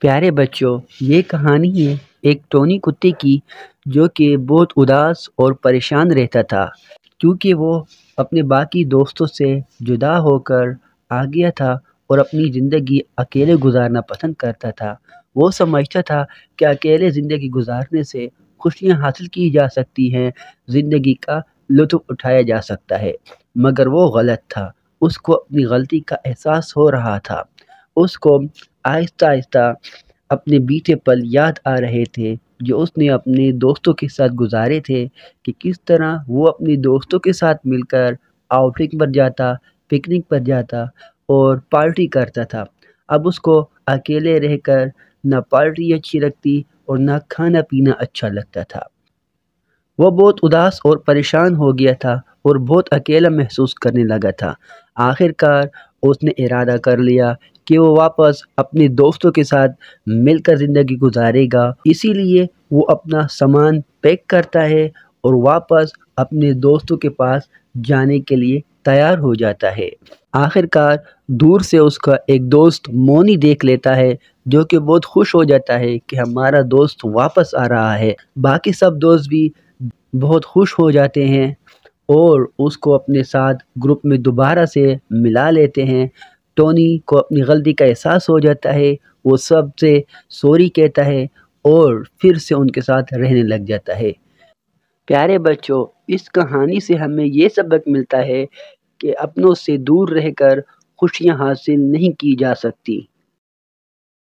प्यारे बच्चों ये कहानी है एक टोनी कुत्ते की जो कि बहुत उदास और परेशान रहता था क्योंकि वो अपने बाकी दोस्तों से जुदा होकर आ गया था और अपनी ज़िंदगी अकेले गुजारना पसंद करता था वो समझता था कि अकेले ज़िंदगी गुजारने से खुशियाँ हासिल की जा सकती हैं ज़िंदगी का लुत्फ उठाया जा सकता है मगर वो गलत था उसको अपनी गलती का एहसास हो रहा था उसको आहिस्ता आहिस्ता अपने बीते पल याद आ रहे थे जो उसने अपने दोस्तों के साथ गुजारे थे कि किस तरह वो अपने दोस्तों के साथ मिलकर आउटिंग पर जाता पिकनिक पर जाता और पार्टी करता था अब उसको अकेले रहकर ना पार्टी अच्छी लगती और ना खाना पीना अच्छा लगता था वह बहुत उदास और परेशान हो गया था और बहुत अकेला महसूस करने लगा था आखिरकार उसने इरादा कर लिया कि वो वापस अपने दोस्तों के साथ मिलकर ज़िंदगी गुजारेगा इसीलिए वो अपना सामान पैक करता है और वापस अपने दोस्तों के पास जाने के लिए तैयार हो जाता है आखिरकार दूर से उसका एक दोस्त मोनी देख लेता है जो कि बहुत खुश हो जाता है कि हमारा दोस्त वापस आ रहा है बाकी सब दोस्त भी बहुत खुश हो जाते हैं और उसको अपने साथ ग्रुप में दोबारा से मिला लेते हैं टोनी को अपनी गलती का एहसास हो जाता है वो सब से सॉरी कहता है और फिर से उनके साथ रहने लग जाता है प्यारे बच्चों इस कहानी से हमें ये सबक मिलता है कि अपनों से दूर रहकर खुशियां हासिल नहीं की जा सकती